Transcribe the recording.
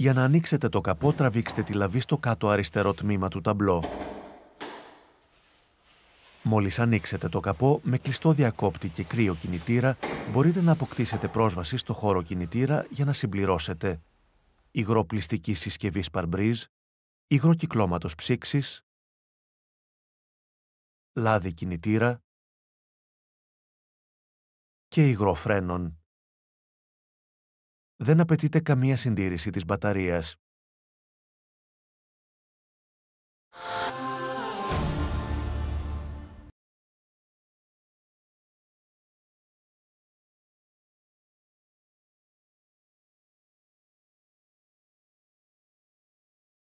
Για να ανοίξετε το καπό, τραβήξτε τη λαβή στο κάτω αριστερό τμήμα του ταμπλό. Μόλις ανοίξετε το καπό, με κλειστό διακόπτη και κρύο κινητήρα, μπορείτε να αποκτήσετε πρόσβαση στο χώρο κινητήρα για να συμπληρώσετε υγρό συσκευή συσκευή παρμπρίζ, υγρό κυκλώματος ψήξης, λάδι κινητήρα και υγρό δεν απαιτείται καμία συντήρηση της μπαταρίας.